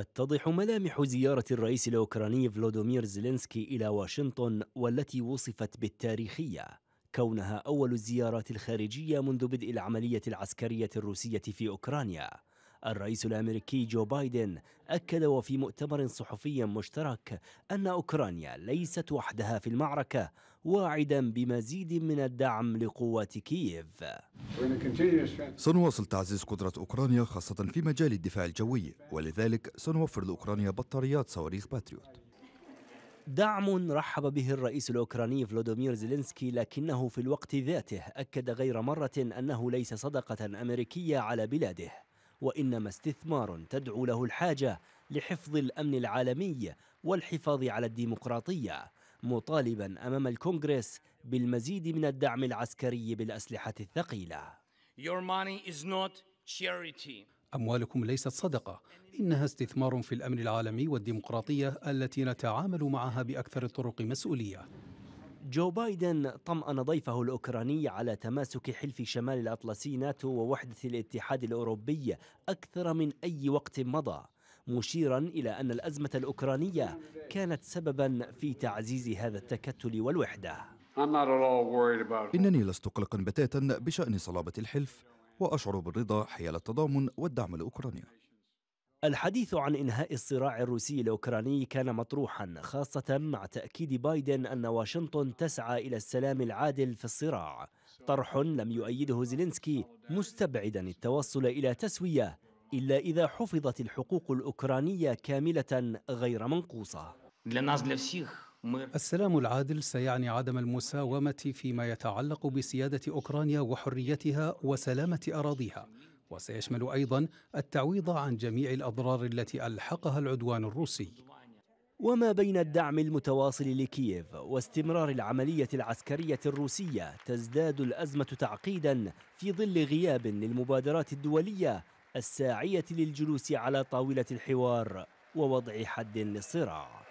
تتضح ملامح زيارة الرئيس الأوكراني فلودومير زيلينسكي إلى واشنطن والتي وصفت بالتاريخية كونها أول الزيارات الخارجية منذ بدء العملية العسكرية الروسية في أوكرانيا الرئيس الامريكي جو بايدن اكد وفي مؤتمر صحفي مشترك ان اوكرانيا ليست وحدها في المعركه واعدا بمزيد من الدعم لقوات كييف سنواصل تعزيز قدرة أوكرانيا خاصة في مجال الدفاع الجوي ولذلك سنوفر لأوكرانيا بطاريات صواريخ باتريوت دعم رحب به الرئيس الاوكراني فلودومير زيلينسكي لكنه في الوقت ذاته اكد غير مره انه ليس صدقه امريكيه على بلاده وإنما استثمار تدعو له الحاجة لحفظ الأمن العالمي والحفاظ على الديمقراطية مطالبا أمام الكونغرس بالمزيد من الدعم العسكري بالأسلحة الثقيلة Your money is not charity. أموالكم ليست صدقة، إنها استثمار في الأمن العالمي والديمقراطية التي نتعامل معها بأكثر الطرق مسؤولية. جو بايدن طمأن ضيفه الأوكراني على تماسك حلف شمال الأطلسي ناتو ووحدة الاتحاد الأوروبي أكثر من أي وقت مضى مشيرا إلى أن الأزمة الأوكرانية كانت سببا في تعزيز هذا التكتل والوحدة إنني لست قلقا بتاتا بشأن صلابة الحلف وأشعر بالرضا حيال التضامن والدعم الأوكراني الحديث عن انهاء الصراع الروسي الاوكراني كان مطروحا خاصه مع تاكيد بايدن ان واشنطن تسعى الى السلام العادل في الصراع طرح لم يؤيده زيلينسكي مستبعدا التوصل الى تسويه الا اذا حفظت الحقوق الاوكرانيه كامله غير منقوصه السلام العادل سيعني عدم المساومه فيما يتعلق بسياده اوكرانيا وحريتها وسلامه اراضيها وسيشمل أيضا التعويض عن جميع الأضرار التي ألحقها العدوان الروسي وما بين الدعم المتواصل لكييف واستمرار العملية العسكرية الروسية تزداد الأزمة تعقيدا في ظل غياب للمبادرات الدولية الساعية للجلوس على طاولة الحوار ووضع حد للصراع